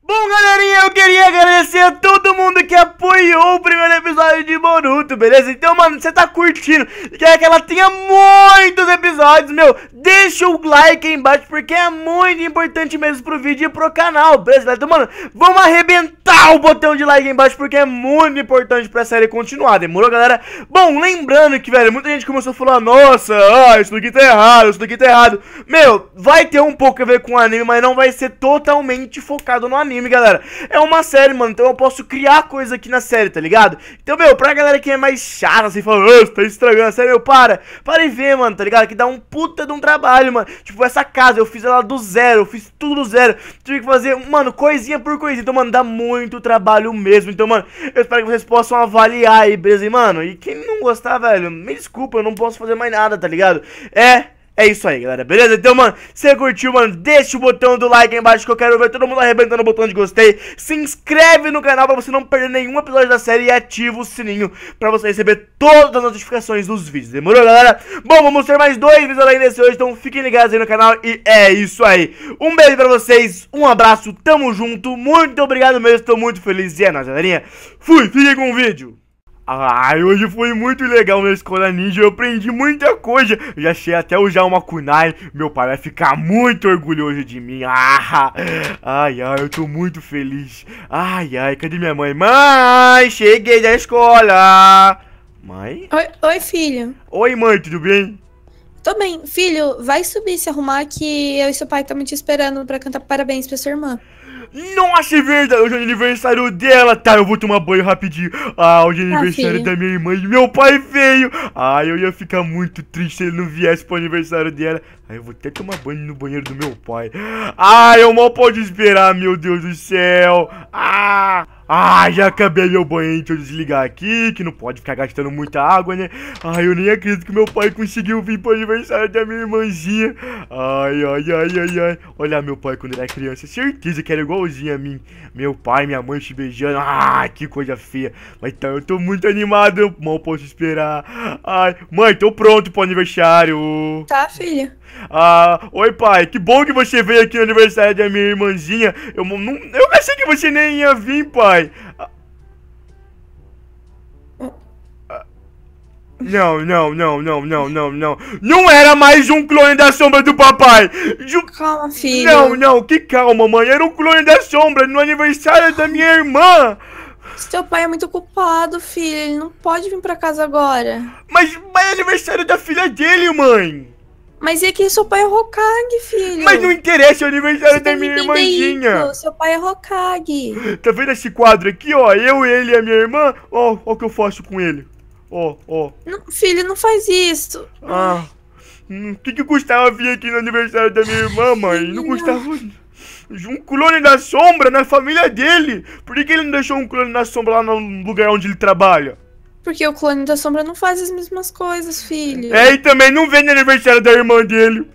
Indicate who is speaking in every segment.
Speaker 1: Bom, galerinha, eu queria agradecer a todo mundo que apoiou o primeiro episódio de Boruto, beleza? Então, mano, você tá curtindo, quer que é ela tenha muitos episódios, meu, deixa o like aí embaixo, porque é muito importante mesmo pro vídeo e pro canal, beleza? Então, mano, vamos arrebentar o botão de like aí embaixo, porque é muito importante pra série continuar, demorou, galera? Bom, lembrando que, velho, muita gente começou a falar, nossa, ah, isso daqui tá errado, isso daqui tá errado. Meu, vai ter um pouco a ver com o anime, mas não vai ser totalmente focado no anime anime, galera. É uma série, mano, então eu posso criar coisa aqui na série, tá ligado? Então, meu, pra galera que é mais chata, assim, falando, oh, tá estragando a série, meu, para. Para e ver, mano, tá ligado? Que dá um puta de um trabalho, mano. Tipo, essa casa, eu fiz ela do zero, eu fiz tudo do zero. Tive que fazer, mano, coisinha por coisinha. Então, mano, dá muito trabalho mesmo. Então, mano, eu espero que vocês possam avaliar aí, beleza? E, mano, e quem não gostar, velho, me desculpa, eu não posso fazer mais nada, tá ligado? É, é isso aí, galera, beleza? Então, mano, se curtiu, mano, deixa o botão do like aí embaixo que eu quero ver todo mundo arrebentando o botão de gostei. Se inscreve no canal pra você não perder nenhum episódio da série e ativa o sininho pra você receber todas as notificações dos vídeos. Demorou, galera? Bom, vamos ter mais dois vídeos além desse hoje, então fiquem ligados aí no canal e é isso aí. Um beijo pra vocês, um abraço, tamo junto, muito obrigado mesmo, tô muito feliz e é nóis, galerinha. Fui, fiquem com o vídeo. Ai, hoje foi muito legal na escola ninja, eu aprendi muita coisa. Já sei até usar uma kunai, meu pai vai ficar muito orgulhoso de mim. Ah, ai, ai, eu tô muito feliz. Ai, ai, cadê minha mãe? Mãe, cheguei da escola. Mãe?
Speaker 2: Oi, oi filho.
Speaker 1: Oi, mãe, tudo bem?
Speaker 2: Tô bem. Filho, vai subir se arrumar que eu e seu pai estamos te esperando para cantar parabéns pra sua irmã.
Speaker 1: Nossa, é verdade, hoje é aniversário dela. Tá, eu vou tomar banho rapidinho. Ah, hoje é tá aniversário da minha irmã e meu pai veio. Ah, eu ia ficar muito triste se ele não viesse pro aniversário dela. Aí ah, eu vou até tomar banho no banheiro do meu pai. Ah, eu mal posso esperar, meu Deus do céu. Ah... Ah, já acabei meu banho, deixa eu desligar aqui, que não pode ficar gastando muita água, né? Ai, eu nem acredito que meu pai conseguiu vir pro aniversário da minha irmãzinha. Ai, ai, ai, ai, ai. Olha meu pai quando era criança, certeza que era igualzinho a mim. Meu pai, minha mãe se beijando, ah, que coisa feia. Mas então, eu tô muito animado, eu mal posso esperar. Ai, mãe, tô pronto pro aniversário. Tá, filha. Ah, oi pai, que bom que você veio aqui no aniversário da minha irmãzinha. Eu não, eu achei que você nem ia vir, pai. Não, não, não, não, não, não, não. Não era mais um clone da sombra do papai!
Speaker 2: Ju... Calma, filho. Não,
Speaker 1: não, que calma, mãe. Era um clone da sombra no aniversário da minha irmã! Seu pai é muito ocupado, filho. Ele não
Speaker 2: pode vir pra casa agora.
Speaker 1: Mas, mas é aniversário da filha dele, mãe!
Speaker 2: Mas e aqui seu pai é Hokage, filho. Mas não interessa, é o aniversário Você da tá minha irmãzinha. Isso, seu pai
Speaker 1: é Hokage. Tá vendo esse quadro aqui, ó? Eu, ele e a minha irmã? Ó, ó o que eu faço com ele. Ó, ó.
Speaker 2: Não, filho, não faz isso.
Speaker 1: Ah. O hum, que, que custava vir aqui no aniversário da minha irmã, mãe? Não, não. custava. Um clone da sombra na família dele. Por que, que ele não deixou um clone da sombra lá no lugar onde ele trabalha?
Speaker 2: Porque o clone da sombra não faz as mesmas coisas, filho. É, e
Speaker 1: também não vem no aniversário da irmã dele.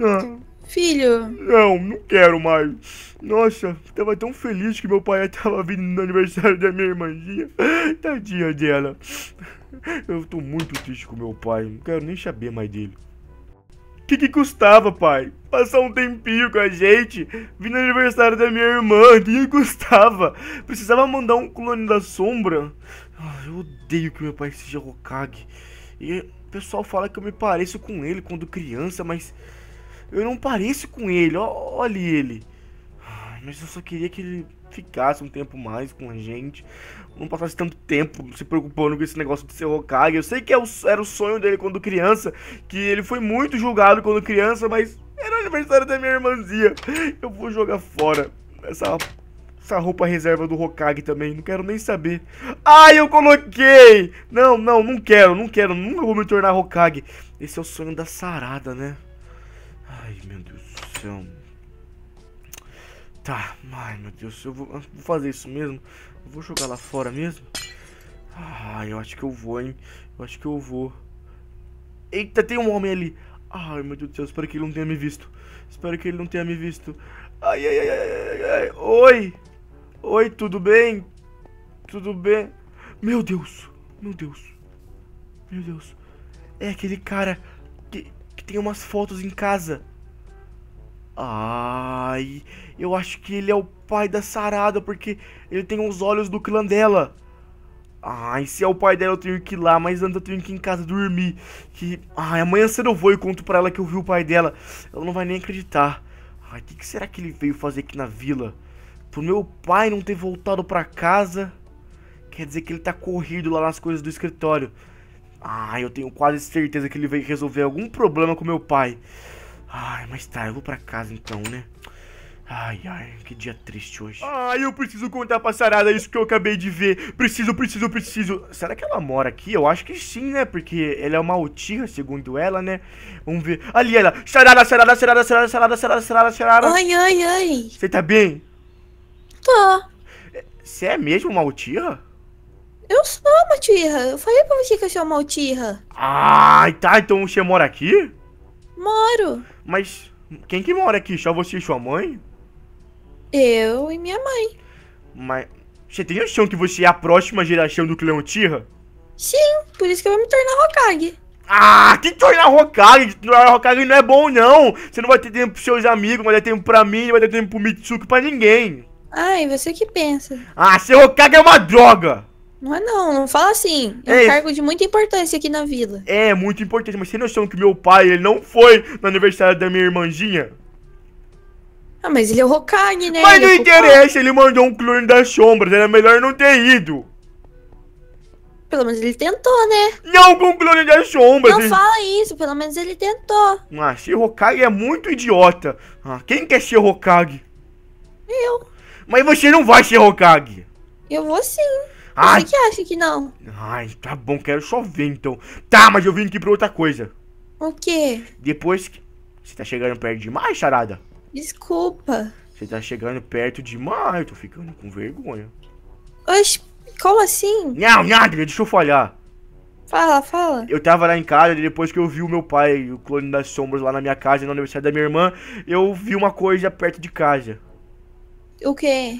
Speaker 1: Ah.
Speaker 2: Filho.
Speaker 1: Não, não quero mais. Nossa, tava tão feliz que meu pai tava vindo no aniversário da minha irmãzinha. Tadinha dela. Eu tô muito triste com meu pai. Não quero nem saber mais dele que, que custava, pai? Passar um tempinho com a gente, Vindo no aniversário da minha irmã, que, que custava? Precisava mandar um clone da sombra? Ah, eu odeio que meu pai seja Hokage. E o pessoal fala que eu me pareço com ele quando criança, mas eu não pareço com ele, olhe ele. Ah, mas eu só queria que ele ficasse um tempo mais com a gente, não passasse tanto tempo se preocupando com esse negócio de ser Hokage. Eu sei que é era o sonho dele quando criança, que ele foi muito julgado quando criança, mas era o aniversário da minha irmãzinha. Eu vou jogar fora essa, essa roupa reserva do Hokage também, não quero nem saber. Ai, eu coloquei! Não, não, não quero, não quero, nunca vou me tornar Hokage. Esse é o sonho da Sarada, né? Ai, meu Deus do céu. Tá, ai meu Deus, eu vou, eu vou fazer isso mesmo. Eu vou jogar lá fora mesmo. Ah, eu acho que eu vou, hein. Eu acho que eu vou. Eita, tem um homem ali. Ai, meu Deus do céu, espero que ele não tenha me visto. Espero que ele não tenha me visto. Ai, ai, ai, ai, ai. Oi. Oi, tudo bem? Tudo bem? Meu Deus. Meu Deus. Meu Deus. É aquele cara que, que tem umas fotos em casa. Ai, eu acho que ele é o pai da Sarada, porque ele tem os olhos do clã dela. Ai, se é o pai dela eu tenho que ir lá, mas antes eu tenho que ir em casa dormir. Que, ai, amanhã cedo eu vou e conto pra ela que eu vi o pai dela. Ela não vai nem acreditar. Ai, o que, que será que ele veio fazer aqui na vila? Pro meu pai não ter voltado pra casa, quer dizer que ele tá corrido lá nas coisas do escritório. Ai, eu tenho quase certeza que ele veio resolver algum problema com meu pai. Ai, mas tá, eu vou pra casa então, né? Ai, ai, que dia triste hoje. Ai, eu preciso contar pra Sarada isso que eu acabei de ver. Preciso, preciso, preciso. Será que ela mora aqui? Eu acho que sim, né? Porque ela é uma altinha, segundo ela, né? Vamos ver. Ali ela. Sarada, Sarada, Sarada, Sarada, Sarada, Sarada, Sarada, Sarada. Ai,
Speaker 2: ai, ai!
Speaker 1: Você tá bem? Tô. Você é mesmo uma altirra?
Speaker 2: Eu sou uma altirra. Eu falei pra você que eu sou uma altirra.
Speaker 1: Ai, tá. Então você mora aqui?
Speaker 2: Moro.
Speaker 1: Mas quem que mora aqui? Só você e sua mãe?
Speaker 2: Eu e minha mãe.
Speaker 1: Mas você tem noção que você é a próxima geração do clã Tira Sim, por isso que eu vou me tornar Hokage. Ah, que tornar Hokage? Tornar Hokage não é bom, não. Você não vai ter tempo pros seus amigos, não vai ter tempo pra mim, não vai ter tempo pro Mitsuki, pra ninguém.
Speaker 2: Ai, você que pensa.
Speaker 1: Ah, ser Hokage é uma droga.
Speaker 2: Não é não, não fala assim. É, é um cargo de muita importância aqui na vila. É,
Speaker 1: muito importante, mas tem noção que meu pai, ele não foi no aniversário da minha irmãzinha?
Speaker 2: Ah, mas ele é o Hokage, né? Mas ele não é interessa,
Speaker 1: ele mandou um clone das sombras, era melhor não ter ido.
Speaker 2: Pelo menos ele tentou, né? Não com o clone das sombras! Não ele... fala isso, pelo menos ele tentou.
Speaker 1: Ah, ser Hokage é muito idiota. Ah, quem quer ser Hokage? Eu. Mas você não vai ser Hokage. Eu vou sim. Ai. que
Speaker 2: acha que não?
Speaker 1: Ai, tá bom, quero só ver então. Tá, mas eu vim aqui pra outra coisa.
Speaker 2: O quê?
Speaker 1: Depois que. Você tá chegando perto demais, charada? Desculpa. Você tá chegando perto demais, tô ficando com vergonha.
Speaker 2: Oxi, como assim? Não, nada,
Speaker 1: deixa eu falhar. Fala, fala. Eu tava lá em casa e depois que eu vi o meu pai, o clone das sombras lá na minha casa, na universidade da minha irmã, eu vi uma coisa perto de casa. O quê?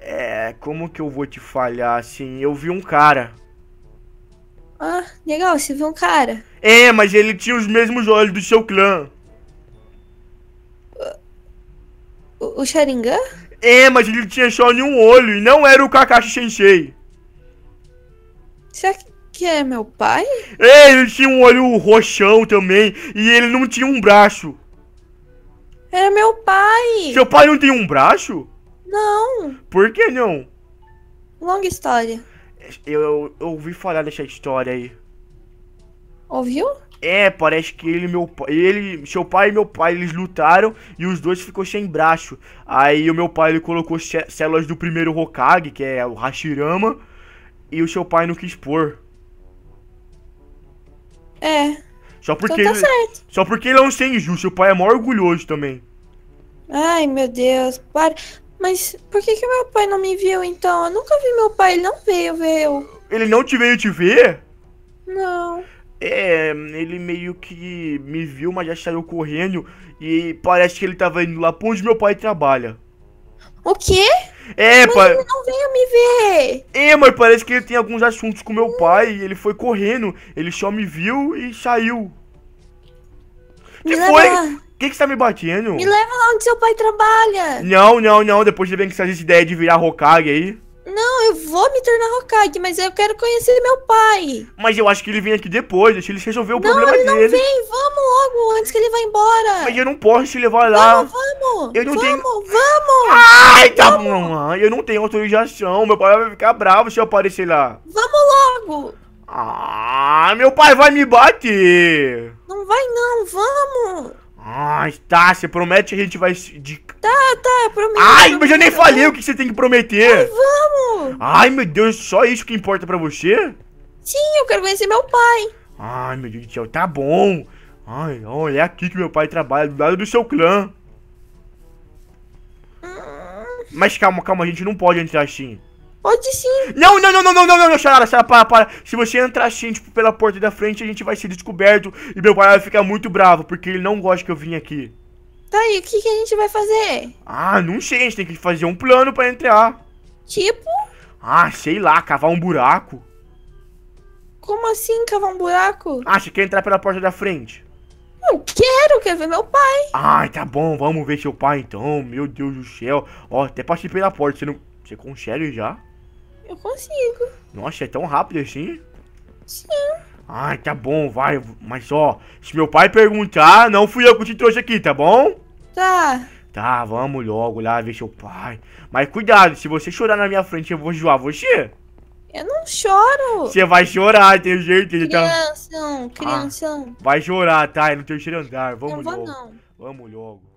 Speaker 1: É, como que eu vou te falhar assim? Eu vi um cara.
Speaker 2: Ah, legal, você viu um cara.
Speaker 1: É, mas ele tinha os mesmos olhos do seu clã.
Speaker 2: O, o Sharingan? É, mas ele
Speaker 1: tinha só nenhum olho e não era o Kakashi Sensei.
Speaker 2: Será que é meu pai?
Speaker 1: É, ele tinha um olho roxão também e ele não tinha um braço.
Speaker 2: Era meu pai! Seu pai
Speaker 1: não tem um braço?
Speaker 2: Não!
Speaker 1: Por que não?
Speaker 2: Longa história.
Speaker 1: Eu, eu, eu ouvi falar dessa história aí. Ouviu? É, parece que ele meu ele, seu pai e meu pai, eles lutaram e os dois ficou sem braço. Aí o meu pai ele colocou células do primeiro Hokage, que é o Hashirama, e o seu pai não quis pôr. É. Só então porque então tá certo. Só porque ele é um sem seu pai é mó orgulhoso também.
Speaker 2: Ai, meu Deus, para. Mas por que, que meu pai não me viu então? Eu nunca vi meu pai, ele não veio ver eu.
Speaker 1: Ele não te veio te ver? Não. É, ele meio que me viu, mas já saiu correndo e parece que ele tava indo lá pra onde meu pai trabalha. O quê? É, pai. Ele
Speaker 2: não veio me ver.
Speaker 1: É, mas parece que ele tem alguns assuntos com meu hum. pai e ele foi correndo. Ele só me viu e saiu.
Speaker 2: Que Milana.
Speaker 1: foi? que, que você tá me batendo? Me leva
Speaker 2: lá onde seu pai trabalha.
Speaker 1: Não, não, não. Depois você vem com essas ideia de virar Hokage aí.
Speaker 2: Não, eu vou me tornar Hokage, mas eu quero conhecer meu pai.
Speaker 1: Mas eu acho que ele vem aqui depois, deixa ele resolver o não, problema dele. Não, ele não vem,
Speaker 2: vamos logo, antes que ele vá embora.
Speaker 1: Mas eu não posso te levar lá. Vamos, vamos, eu não vamos, tenho...
Speaker 2: vamos. Ai,
Speaker 1: tá bom, eu não tenho autorização, meu pai vai ficar bravo se eu aparecer lá.
Speaker 2: Vamos logo.
Speaker 1: Ah, meu pai vai me bater.
Speaker 2: Não vai não, vamos.
Speaker 1: Ai, tá, você promete que a gente vai. De...
Speaker 2: Tá, tá, eu prometo. Ai, mas eu nem falei o
Speaker 1: que você tem que prometer. Ai,
Speaker 2: vamos!
Speaker 1: Ai, meu Deus, só isso que importa pra você?
Speaker 2: Sim, eu quero conhecer meu pai.
Speaker 1: Ai, meu Deus do céu, tá bom. Ai, olha, é aqui que meu pai trabalha, do lado do seu clã. Hum. Mas calma, calma, a gente não pode entrar assim. Pode sim. Não, não, não, não, não, não, não, não, Charara, para, para. Se você entrar assim, tipo, pela porta da frente, a gente vai ser descoberto e meu pai vai ficar muito bravo, porque ele não gosta que eu vim aqui.
Speaker 2: Tá, e o que, que a gente vai fazer?
Speaker 1: Ah, não sei, a gente tem que fazer um plano pra entrar. Tipo? Ah, sei lá, cavar um buraco. Como assim cavar um buraco? Ah, você quer entrar pela porta da frente? Eu quero, quero ver meu pai. Ai, tá bom, vamos ver seu pai então. Meu Deus do céu. Ó, até passei pela porta, você não... Você consegue já? Eu consigo. Nossa, é tão rápido assim? Sim. Ai, tá bom, vai. Mas ó, se meu pai perguntar, não fui eu que te trouxe aqui, tá bom? Tá. Tá, vamos logo lá ver seu pai. Mas cuidado, se você chorar na minha frente, eu vou zoar você.
Speaker 2: Eu não choro. Você vai chorar,
Speaker 1: tem jeito. Tá?
Speaker 2: Crianção, tá... criança. Ah,
Speaker 1: vai chorar, tá? É no terceiro andar, vamos não vou, logo. Não. Vamos logo.